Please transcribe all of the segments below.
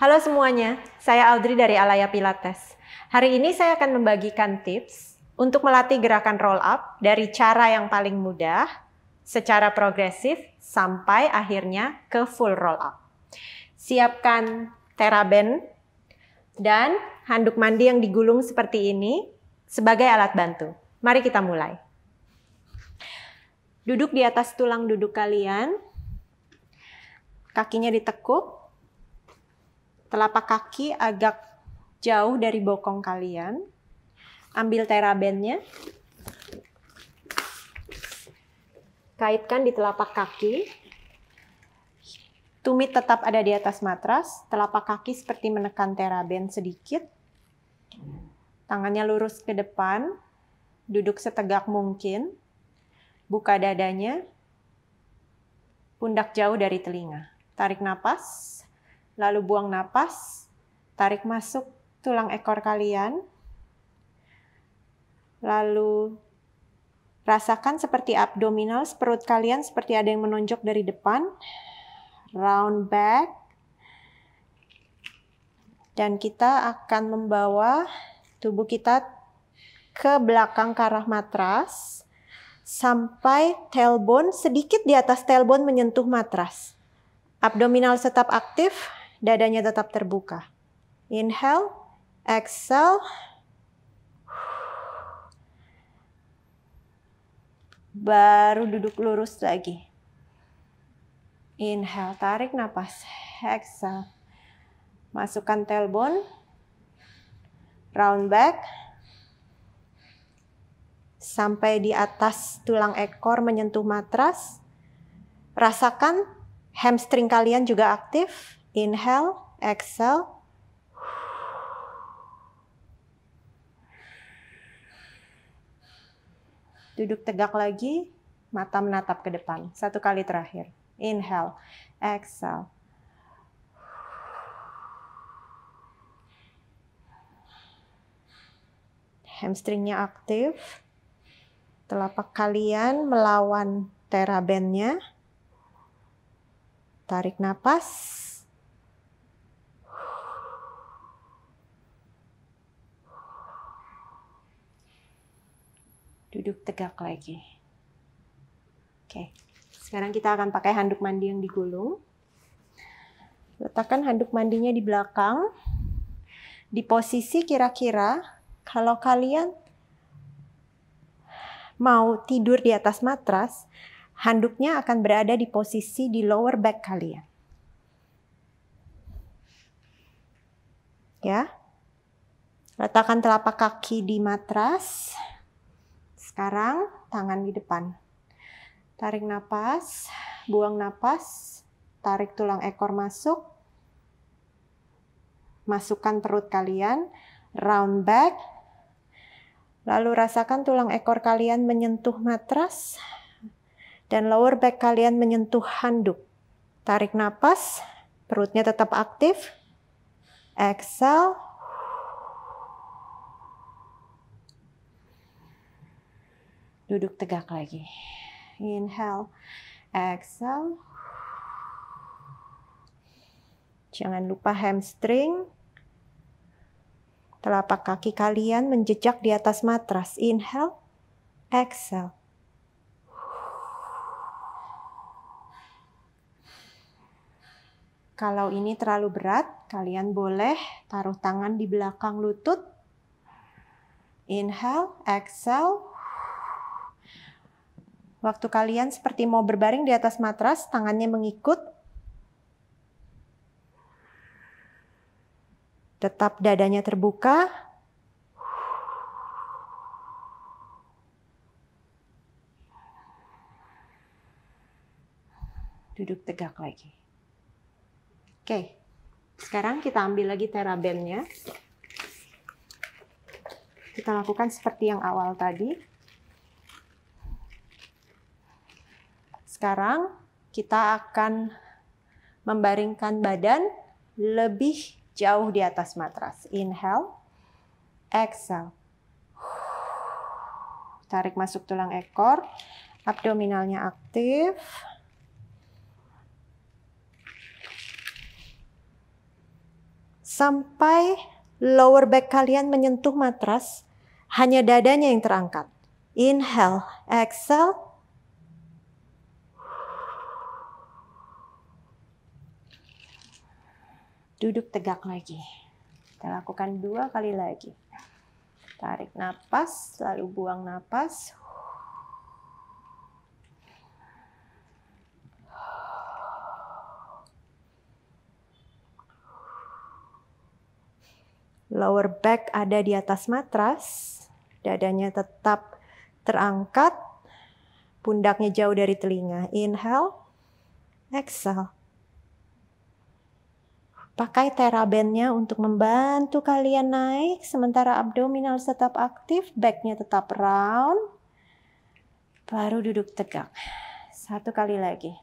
Halo semuanya, saya Audrey dari Alaya Pilates. Hari ini saya akan membagikan tips untuk melatih gerakan roll up dari cara yang paling mudah, secara progresif, sampai akhirnya ke full roll up. Siapkan teraben dan handuk mandi yang digulung seperti ini sebagai alat bantu. Mari kita mulai. Duduk di atas tulang duduk kalian, kakinya ditekuk, telapak kaki agak jauh dari bokong kalian. Ambil terabennya. Kaitkan di telapak kaki. Tumit tetap ada di atas matras, telapak kaki seperti menekan teraben sedikit. Tangannya lurus ke depan, duduk setegak mungkin. Buka dadanya, pundak jauh dari telinga. Tarik nafas lalu buang napas, tarik masuk tulang ekor kalian, lalu rasakan seperti abdominal, perut kalian seperti ada yang menonjok dari depan, round back, dan kita akan membawa tubuh kita ke belakang ke arah matras sampai tailbone sedikit di atas tailbone menyentuh matras. Abdominal tetap aktif, dadanya tetap terbuka. Inhale, exhale. Baru duduk lurus lagi. Inhale, tarik nafas. Exhale. Masukkan tailbone. Round back. Sampai di atas tulang ekor menyentuh matras. Rasakan hamstring kalian juga aktif. Inhale, exhale. Duduk tegak lagi, mata menatap ke depan. Satu kali terakhir. Inhale, exhale. Hamstringnya aktif. Telapak kalian melawan terabennya. Tarik nafas. duduk tegak lagi. Oke, sekarang kita akan pakai handuk mandi yang digulung. Letakkan handuk mandinya di belakang, di posisi kira-kira kalau kalian mau tidur di atas matras, handuknya akan berada di posisi di lower back kalian. Ya. Letakkan telapak kaki di matras. Sekarang tangan di depan. Tarik napas, buang napas, tarik tulang ekor masuk, masukkan perut kalian, round back, lalu rasakan tulang ekor kalian menyentuh matras, dan lower back kalian menyentuh handuk. Tarik napas, perutnya tetap aktif, exhale, Duduk tegak lagi. Inhale, exhale. Jangan lupa hamstring. Telapak kaki kalian menjejak di atas matras. Inhale, exhale. Kalau ini terlalu berat, kalian boleh taruh tangan di belakang lutut. Inhale, exhale. Waktu kalian seperti mau berbaring di atas matras, tangannya mengikut. Tetap dadanya terbuka. Duduk tegak lagi. Oke, sekarang kita ambil lagi terabennya, Kita lakukan seperti yang awal tadi. Sekarang kita akan membaringkan badan lebih jauh di atas matras. Inhale, exhale. Tarik masuk tulang ekor, abdominalnya aktif. Sampai lower back kalian menyentuh matras, hanya dadanya yang terangkat. Inhale, exhale, Duduk tegak lagi. Kita lakukan dua kali lagi. Tarik napas, lalu buang nafas Lower back ada di atas matras. Dadanya tetap terangkat. Pundaknya jauh dari telinga. Inhale. Exhale. Pakai terabandnya untuk membantu kalian naik, sementara abdominal tetap aktif, backnya tetap round. Baru duduk tegak. Satu kali lagi.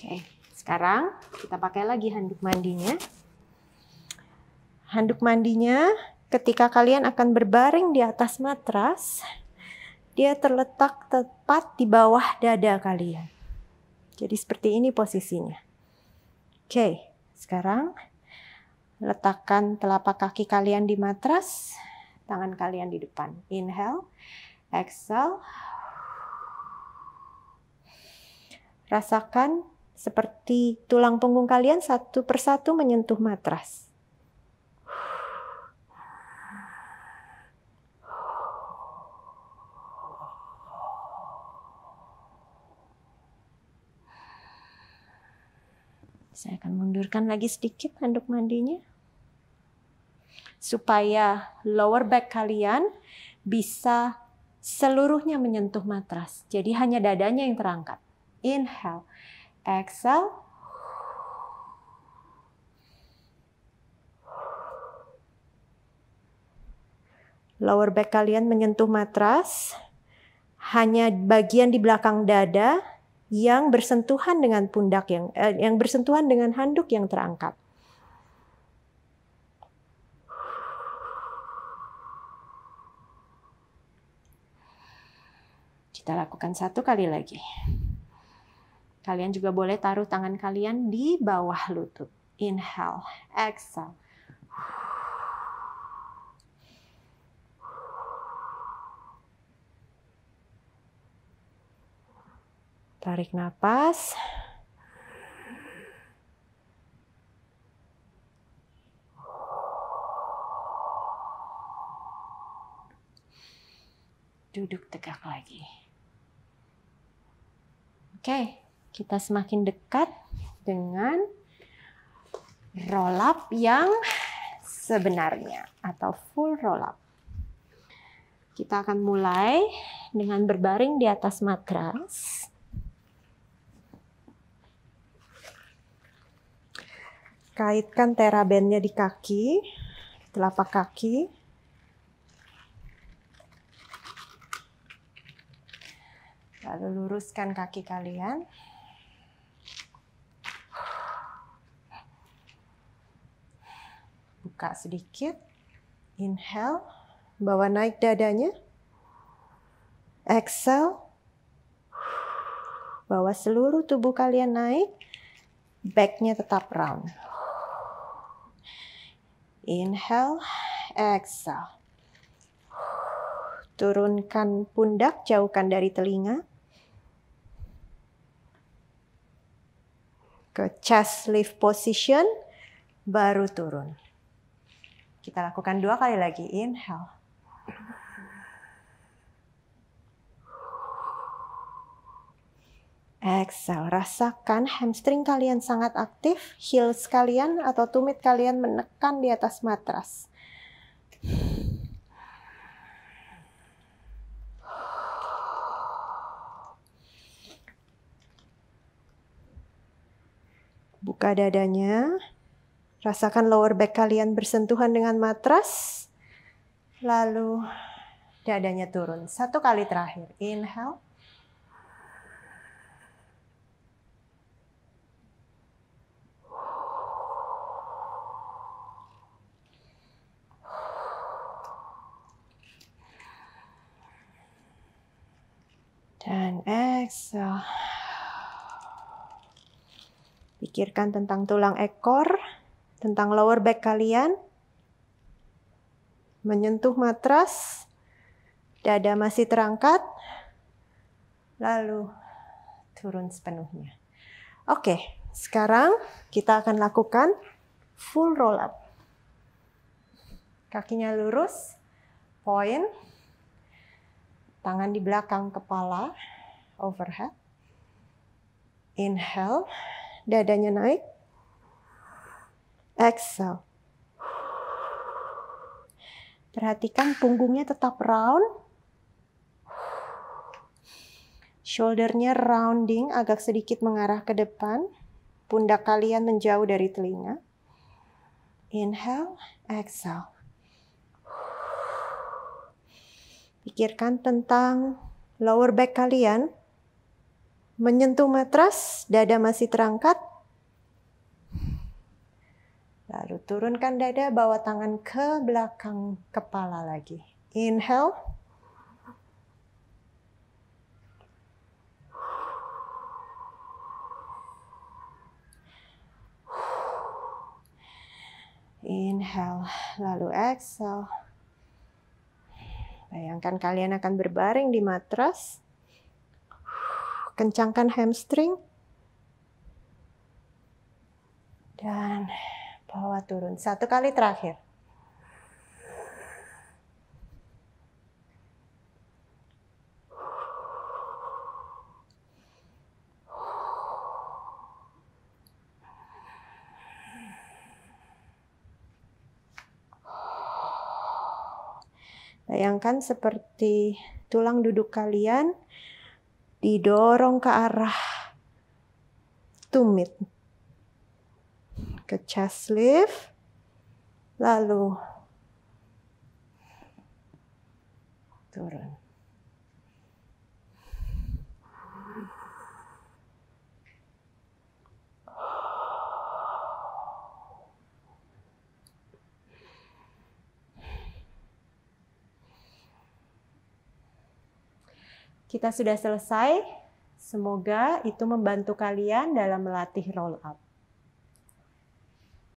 Oke, sekarang kita pakai lagi handuk mandinya. Handuk mandinya ketika kalian akan berbaring di atas matras, dia terletak tepat di bawah dada kalian. Jadi seperti ini posisinya. Oke, sekarang letakkan telapak kaki kalian di matras, tangan kalian di depan. Inhale, exhale. Rasakan seperti tulang punggung kalian satu persatu menyentuh matras. Saya akan mundurkan lagi sedikit handuk mandinya supaya lower back kalian bisa seluruhnya menyentuh matras. Jadi hanya dadanya yang terangkat. Inhale. Exhale. Lower back kalian menyentuh matras. Hanya bagian di belakang dada yang bersentuhan dengan pundak yang eh, yang bersentuhan dengan handuk yang terangkat. Kita lakukan satu kali lagi. Kalian juga boleh taruh tangan kalian di bawah lutut. Inhale, exhale. Tarik nafas. Duduk tegak lagi. Oke, okay. Kita semakin dekat dengan roll up yang sebenarnya atau full roll up. Kita akan mulai dengan berbaring di atas matras. Kaitkan terabennya di kaki, telapak kaki. Lalu luruskan kaki kalian. buka sedikit. Inhale, bawa naik dadanya. Exhale, bawa seluruh tubuh kalian naik. Backnya tetap round. Inhale, exhale. Turunkan pundak, jauhkan dari telinga. Ke chest lift position, baru turun. Kita lakukan dua kali lagi. Inhale. Exhale, rasakan hamstring kalian sangat aktif, heels kalian atau tumit kalian menekan di atas matras. Buka dadanya, Rasakan lower back kalian bersentuhan dengan matras. Lalu dadanya turun. Satu kali terakhir. Inhale. Dan exhale. Pikirkan tentang tulang ekor tentang lower back kalian. Menyentuh matras, dada masih terangkat, lalu turun sepenuhnya. Oke, sekarang kita akan lakukan full roll up. Kakinya lurus, point, tangan di belakang kepala, overhead. Inhale, dadanya naik exhale. Perhatikan punggungnya tetap round. Shouldernya rounding agak sedikit mengarah ke depan. Pundak kalian menjauh dari telinga. Inhale, exhale. Pikirkan tentang lower back kalian. Menyentuh matras, dada masih terangkat, Lalu turunkan dada, bawa tangan ke belakang kepala lagi. Inhale. Inhale, lalu exhale. Bayangkan kalian akan berbaring di matras. Kencangkan hamstring. Dan bawa turun satu kali terakhir Bayangkan seperti tulang duduk kalian didorong ke arah tumit, ke chest lift. Lalu turun. Kita sudah selesai. Semoga itu membantu kalian dalam melatih roll up.